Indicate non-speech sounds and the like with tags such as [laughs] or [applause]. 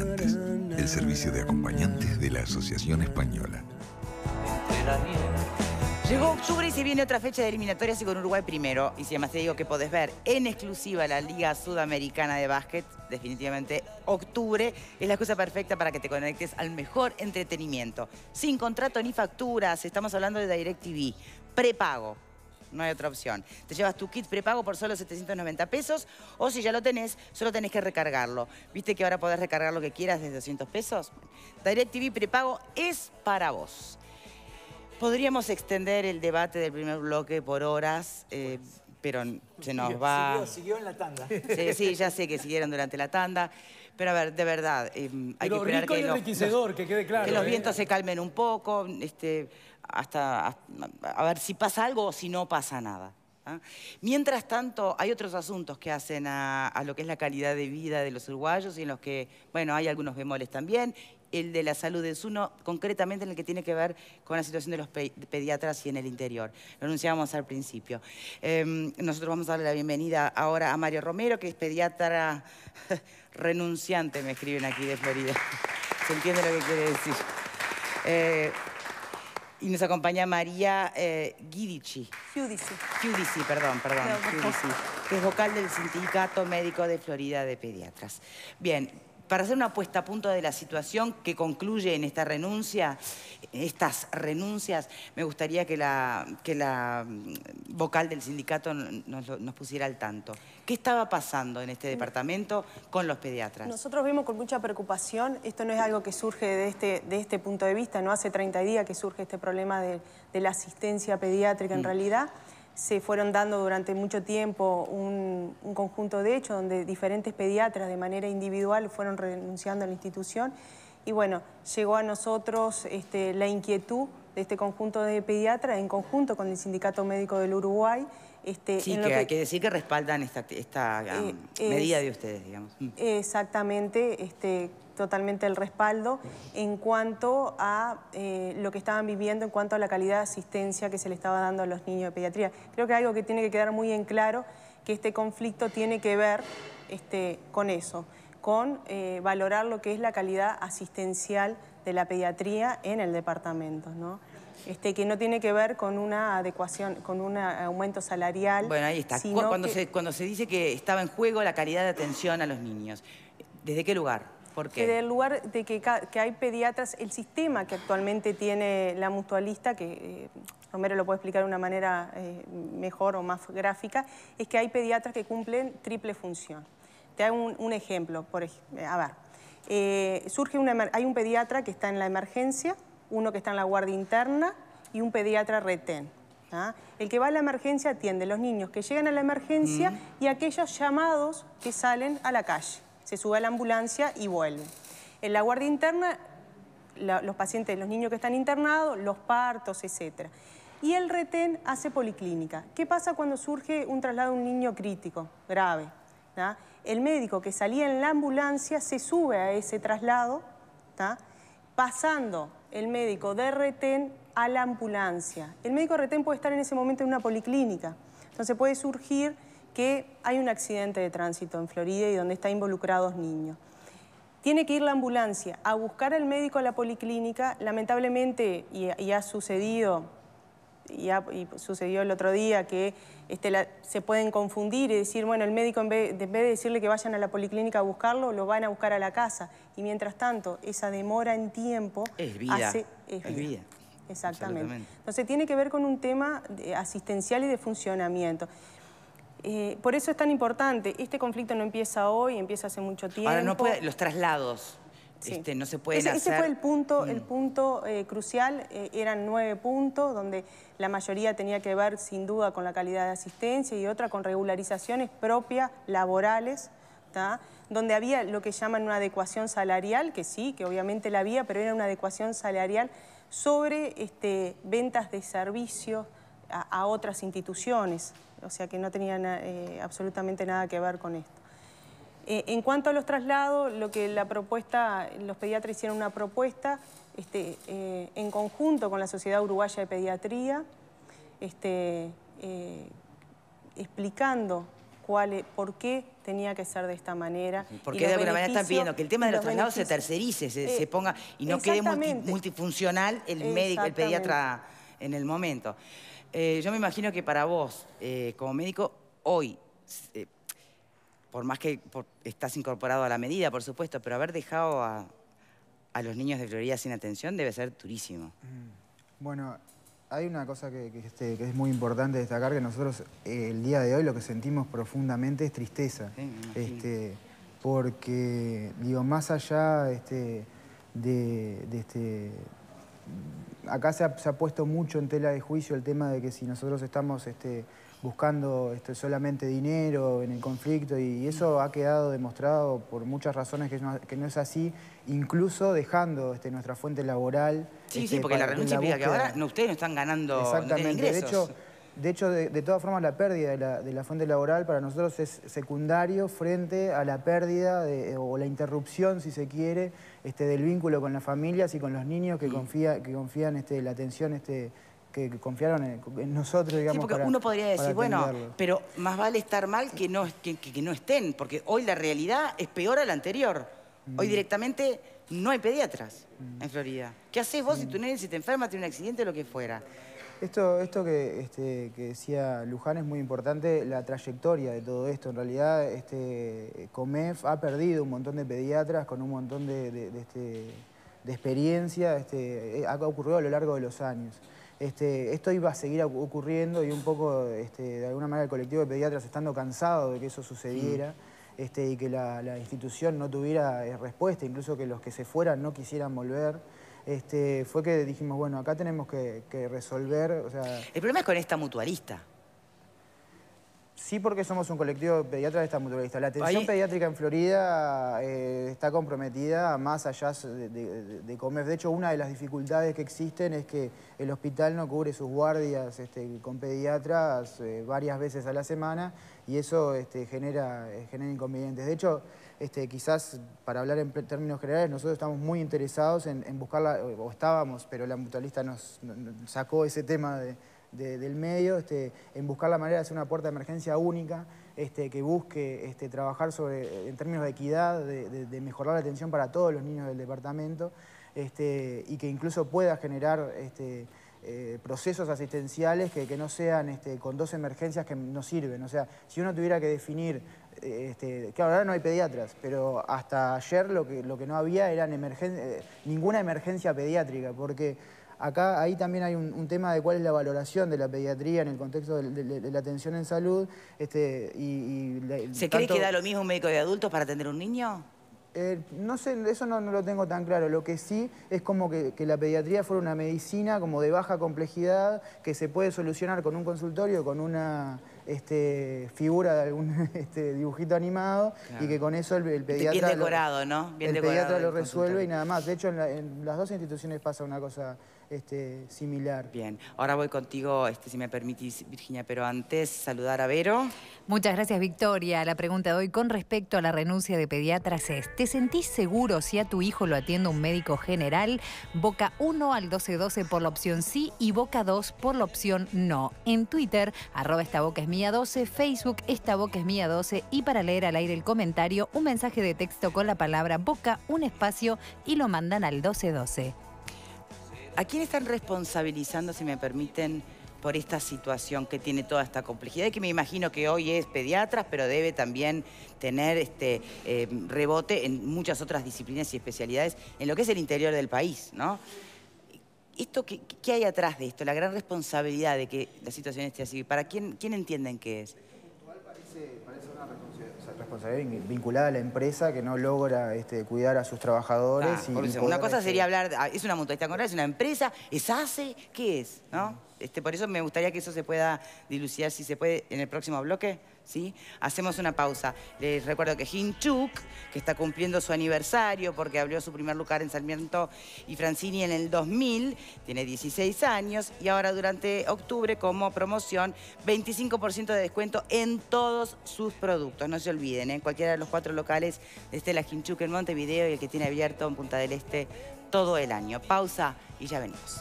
el servicio de acompañantes de la Asociación Española. Llegó octubre y se viene otra fecha de eliminatorias y con Uruguay primero. Y si además te digo que podés ver en exclusiva la Liga Sudamericana de Básquet, definitivamente octubre es la excusa perfecta para que te conectes al mejor entretenimiento. Sin contrato ni facturas, estamos hablando de DirecTV. Prepago, no hay otra opción. Te llevas tu kit prepago por solo 790 pesos o si ya lo tenés, solo tenés que recargarlo. ¿Viste que ahora podés recargar lo que quieras desde 200 pesos? TV prepago es para vos. Podríamos extender el debate del primer bloque por horas, eh, pero se nos va... Siguió, siguió en la tanda. Sí, sí, ya sé que siguieron durante la tanda. Pero a ver, de verdad, em, hay que esperar que, los, que quede claro, que ¿eh? los vientos se calmen un poco. Este, hasta, a ver si pasa algo o si no pasa nada. ¿ah? Mientras tanto, hay otros asuntos que hacen a, lo que es la calidad de vida de los uruguayos y en los que, bueno, hay algunos bemoles también. El de la salud es uno, concretamente en el que tiene que ver con la situación de los pediatras y en el interior. Lo anunciábamos al principio. Em, nosotros vamos a darle la bienvenida ahora a Mario Romero, que es pediatra [laughs] renunciante, me escriben aquí de Florida. [laughs] Se entiende lo que quiere decir. Eh, y nos acompaña María eh, Giudici. perdón, perdón. que es vocal del Sindicato Médico de Florida de Pediatras. Bien, para hacer una puesta a punto de la situación que concluye en esta renuncia, estas renuncias, me gustaría que la, que la mm, vocal del sindicato nos, pusiera al tanto. ¿Qué estaba pasando en este departamento con los pediatras? Nosotros vimos con mucha preocupación, esto no es algo que surge de este, de este punto de vista, no hace 30 días que surge este problema de, la asistencia pediátrica en mm. realidad se fueron dando durante mucho tiempo un, conjunto de hechos donde diferentes pediatras de manera individual fueron renunciando a la institución y bueno, llegó a nosotros este, la inquietud de este conjunto de pediatras en conjunto con el Sindicato Médico del Uruguay. Este, sí, que, hay que decir que respaldan esta, eh, um, medida de ustedes, digamos. Mm. Exactamente, este, totalmente el respaldo en cuanto a eh, lo que estaban viviendo, en cuanto a la calidad de asistencia que se le estaba dando a los niños de pediatría. Creo que algo que tiene que quedar muy en claro, que este conflicto tiene que ver este, con eso, con eh, valorar lo que es la calidad asistencial de la pediatría en el departamento. ¿no? Este, que no tiene que ver con una adecuación, con un aumento salarial. Bueno, ahí está. cuando se dice que estaba en juego la calidad de atención a los niños, ¿desde qué lugar? Que del lugar de que, hay pediatras, el sistema que actualmente tiene la mutualista, que eh, Romero lo puede explicar de una manera eh, mejor o más gráfica, es que hay pediatras que cumplen triple función. Te hago un, ejemplo, por, a ver, eh, surge hay un pediatra que está en la emergencia, uno que está en la guardia interna y un pediatra retén. ¿ah? El que va a la emergencia atiende los niños que llegan a la emergencia mm. y aquellos llamados que salen a la calle se sube a la ambulancia y vuelve. En la guardia interna, los pacientes, los niños que están internados, los partos, etcétera... Y el retén hace policlínica. ¿Qué pasa cuando surge un traslado de un niño crítico, grave? El médico que salía en la ambulancia se sube a ese traslado, pasando el médico de retén a la ambulancia. El médico de retén puede estar en ese momento en una policlínica. Entonces puede surgir que hay un accidente de tránsito en Florida y donde están involucrados niños. Tiene que ir la ambulancia a buscar al médico a la policlínica. Lamentablemente, y, ha sucedido, y, sucedió el otro día, que este, se pueden confundir y decir, bueno, el médico en vez, de decirle que vayan a la policlínica a buscarlo, lo van a buscar a la casa. Y mientras tanto, esa demora en tiempo... Es es, Exactamente. Entonces tiene que ver con un tema asistencial y de funcionamiento. Eh, por eso es tan importante. Este conflicto no empieza hoy, empieza hace mucho tiempo. Ahora no puede, los traslados. Este, no se pueden hacer... ese fue el punto, el mm. punto eh, crucial, eh, eran nueve puntos, donde la mayoría tenía que ver sin duda con la calidad de asistencia y otra con regularizaciones propias, laborales, donde había lo que llaman una adecuación salarial, que sí, que obviamente la había, pero era una adecuación salarial sobre este, ventas de servicios a otras instituciones o sea que no tenían eh, absolutamente nada que ver con esto. Eh, en cuanto a los traslados, lo que la propuesta, los pediatras hicieron una propuesta este, eh, en conjunto con la Sociedad Uruguaya de Pediatría, este, explicando cuál por qué tenía que ser de esta manera. Porque de alguna manera están pidiendo que el tema de los, traslados se tercerice, se, ponga y no quede multifuncional el médico, el pediatra en el momento. Eh, yo me imagino que para vos, eh, como médico, hoy, eh, por más que estás incorporado a la medida, por supuesto, pero haber dejado a, los niños de Florida sin atención debe ser durísimo. Mm. Bueno, hay una cosa este, que, es muy importante destacar, que nosotros el día de hoy lo que sentimos profundamente es tristeza. Este, porque, digo, más allá este, de este acá se ha, puesto mucho en tela de juicio el tema de que si nosotros estamos este, buscando este, solamente dinero en el conflicto y, eso ha quedado demostrado por muchas razones que no, es así, incluso dejando este, nuestra fuente laboral. Sí, sí, porque la renuncia que ahora no, ustedes no están ganando Exactamente. De hecho, de, todas formas, la pérdida de la, fuente laboral para nosotros es secundario frente a la pérdida eh, o la interrupción, si se quiere, este, del vínculo con las familias y con los niños que, que confían este, la atención este, que, confiaron en, nosotros, digamos. Sí, porque uno podría decir, bueno, pero más vale estar mal que no, estén, porque hoy la realidad es peor a la anterior. Hoy mm. directamente no hay pediatras mm. en Florida. ¿Qué haces vos si mm. tu nene se te enferma, tiene un accidente o lo que fuera? Esto, este, que, decía Luján es muy importante, la trayectoria de todo esto. En realidad, este, Comef ha perdido un montón de pediatras con un montón de, este, experiencia, ha ocurrido a lo largo de los años. esto iba a seguir ocurriendo y un poco, de alguna manera, el colectivo de pediatras estando cansado de que eso sucediera mm. y que la institución no tuviera eh, respuesta, incluso que los que se fueran no quisieran volver. Este, fue que dijimos, bueno, acá tenemos que, que resolver... O sea... El problema es con esta mutualista. Sí, porque somos un colectivo de pediatras de esta mutualista. La atención pediátrica en Florida eh, está comprometida más allá de, comer. De hecho, una de las dificultades que existen es que el hospital no cubre sus guardias este, con pediatras eh, varias veces a la semana y eso este, eh, genera, inconvenientes. De hecho, este, quizás para hablar en términos generales, nosotros estamos muy interesados en, buscarla, o estábamos, pero la mutualista nos sacó ese tema de del medio, este, en buscar la manera de hacer una puerta de emergencia única, este, que busque este, trabajar sobre, en términos de equidad, de, mejorar la atención para todos los niños del departamento y que incluso pueda generar eh, procesos asistenciales que, no sean con dos emergencias que no sirven. O sea, si uno tuviera que definir, claro, ahora no hay pediatras, pero hasta ayer lo que, lo que no había eran eh, ninguna emergencia pediátrica, porque Acá, ahí también hay un, tema de cuál es la valoración de la pediatría en el contexto de, la atención en salud. Este, y, ¿Se cree que da lo mismo un médico de adultos para atender un niño? Eh, no sé, eso no, lo tengo tan claro. Lo que sí es como que, la pediatría fuera una medicina como de baja complejidad que se puede solucionar con un consultorio, con una este, figura de algún [laughs] este, dibujito animado y que con eso el, pediatra... decorado, lo, el pediatra lo resuelve y nada más. De hecho, en las dos instituciones pasa una cosa este, similar. Bien, ahora voy contigo, este, si me permitís, Virginia, pero antes saludar a Vero. Muchas gracias, Victoria. La pregunta de hoy con respecto a la renuncia de pediatras es, ¿te sentís seguro si a tu hijo lo atiende un médico general? Boca 1 al 1212 por la opción sí y Boca 2 por la opción no. En Twitter, arroba esta boca es mía 12, Facebook esta boca es mía 12 y para leer al aire el comentario, un mensaje de texto con la palabra boca, un espacio y lo mandan al 1212. ¿A quién están responsabilizando, si me permiten, por esta situación que tiene toda esta complejidad? Y que me imagino que hoy es pediatra, pero debe también tener este, eh, rebote en muchas otras disciplinas y especialidades en lo que es el interior del país, ¿no? Esto, ¿qué, hay atrás de esto? La gran responsabilidad de que la situación esté así. ¿Para quién, entienden qué es? vinculada a la empresa que no logra este, cuidar a sus trabajadores. una cosa este sería hablar, ah, es una mutualista contra, es una empresa, es hace, ¿qué es? Este, por eso me gustaría que eso se pueda dilucidar, si se puede, en el próximo bloque. Hacemos una pausa. Les recuerdo que Hinchuk, que está cumpliendo su aniversario porque abrió su primer lugar en Sarmiento y Francini en el 2000, tiene 16 años y ahora durante octubre como promoción 25% de descuento en todos sus productos. No se olviden, en ¿eh? cualquiera de los cuatro locales de Estela Hinchuk en Montevideo y el que tiene abierto en Punta del Este todo el año. Pausa y ya venimos.